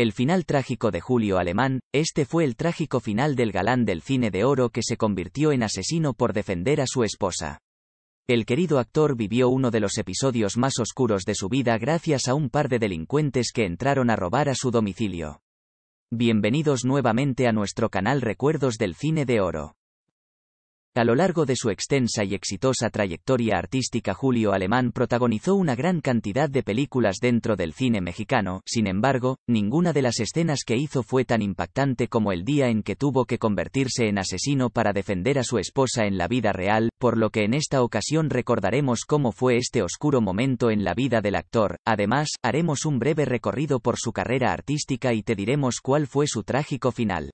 El final trágico de Julio Alemán, este fue el trágico final del galán del cine de oro que se convirtió en asesino por defender a su esposa. El querido actor vivió uno de los episodios más oscuros de su vida gracias a un par de delincuentes que entraron a robar a su domicilio. Bienvenidos nuevamente a nuestro canal Recuerdos del Cine de Oro. A lo largo de su extensa y exitosa trayectoria artística Julio Alemán protagonizó una gran cantidad de películas dentro del cine mexicano, sin embargo, ninguna de las escenas que hizo fue tan impactante como el día en que tuvo que convertirse en asesino para defender a su esposa en la vida real, por lo que en esta ocasión recordaremos cómo fue este oscuro momento en la vida del actor, además, haremos un breve recorrido por su carrera artística y te diremos cuál fue su trágico final.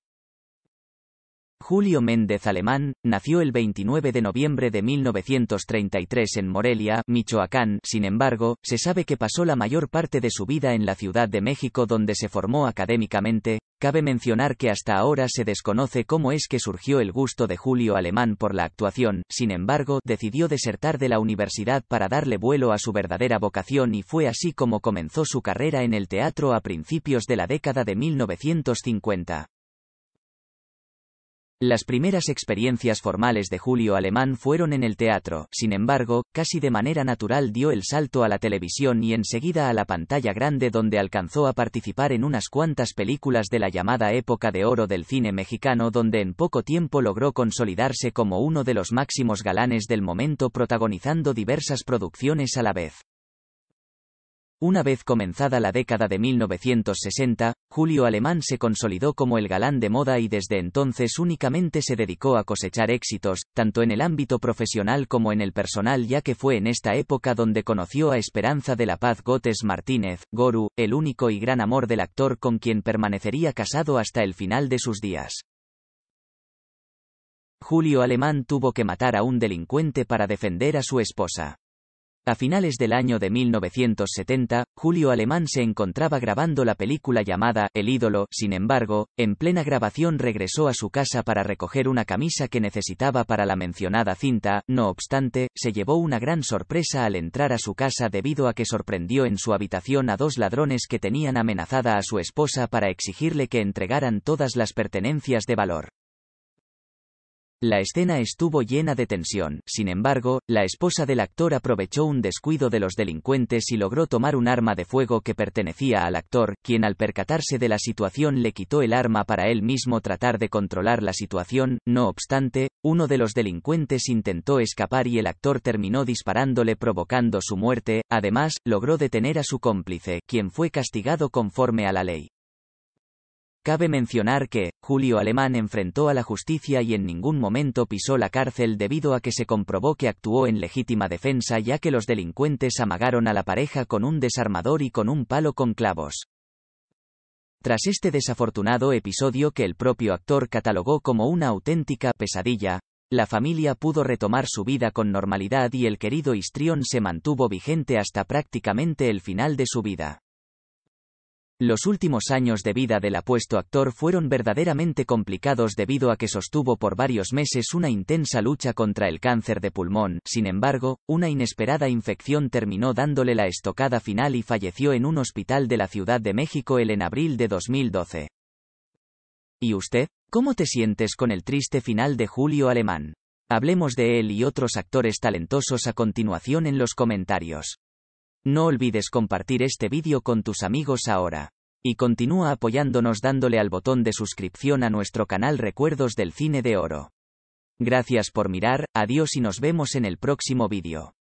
Julio Méndez Alemán, nació el 29 de noviembre de 1933 en Morelia, Michoacán, sin embargo, se sabe que pasó la mayor parte de su vida en la Ciudad de México donde se formó académicamente, cabe mencionar que hasta ahora se desconoce cómo es que surgió el gusto de Julio Alemán por la actuación, sin embargo, decidió desertar de la universidad para darle vuelo a su verdadera vocación y fue así como comenzó su carrera en el teatro a principios de la década de 1950. Las primeras experiencias formales de Julio Alemán fueron en el teatro, sin embargo, casi de manera natural dio el salto a la televisión y enseguida a la pantalla grande donde alcanzó a participar en unas cuantas películas de la llamada época de oro del cine mexicano donde en poco tiempo logró consolidarse como uno de los máximos galanes del momento protagonizando diversas producciones a la vez. Una vez comenzada la década de 1960, Julio Alemán se consolidó como el galán de moda y desde entonces únicamente se dedicó a cosechar éxitos, tanto en el ámbito profesional como en el personal ya que fue en esta época donde conoció a Esperanza de la Paz Gotes Martínez, Goru, el único y gran amor del actor con quien permanecería casado hasta el final de sus días. Julio Alemán tuvo que matar a un delincuente para defender a su esposa. A finales del año de 1970, Julio Alemán se encontraba grabando la película llamada El ídolo, sin embargo, en plena grabación regresó a su casa para recoger una camisa que necesitaba para la mencionada cinta, no obstante, se llevó una gran sorpresa al entrar a su casa debido a que sorprendió en su habitación a dos ladrones que tenían amenazada a su esposa para exigirle que entregaran todas las pertenencias de valor. La escena estuvo llena de tensión, sin embargo, la esposa del actor aprovechó un descuido de los delincuentes y logró tomar un arma de fuego que pertenecía al actor, quien al percatarse de la situación le quitó el arma para él mismo tratar de controlar la situación, no obstante, uno de los delincuentes intentó escapar y el actor terminó disparándole provocando su muerte, además, logró detener a su cómplice, quien fue castigado conforme a la ley. Cabe mencionar que, Julio Alemán enfrentó a la justicia y en ningún momento pisó la cárcel debido a que se comprobó que actuó en legítima defensa ya que los delincuentes amagaron a la pareja con un desarmador y con un palo con clavos. Tras este desafortunado episodio que el propio actor catalogó como una auténtica pesadilla, la familia pudo retomar su vida con normalidad y el querido histrión se mantuvo vigente hasta prácticamente el final de su vida. Los últimos años de vida del apuesto actor fueron verdaderamente complicados debido a que sostuvo por varios meses una intensa lucha contra el cáncer de pulmón, sin embargo, una inesperada infección terminó dándole la estocada final y falleció en un hospital de la Ciudad de México el en abril de 2012. ¿Y usted? ¿Cómo te sientes con el triste final de Julio Alemán? Hablemos de él y otros actores talentosos a continuación en los comentarios. No olvides compartir este vídeo con tus amigos ahora. Y continúa apoyándonos dándole al botón de suscripción a nuestro canal Recuerdos del Cine de Oro. Gracias por mirar, adiós y nos vemos en el próximo vídeo.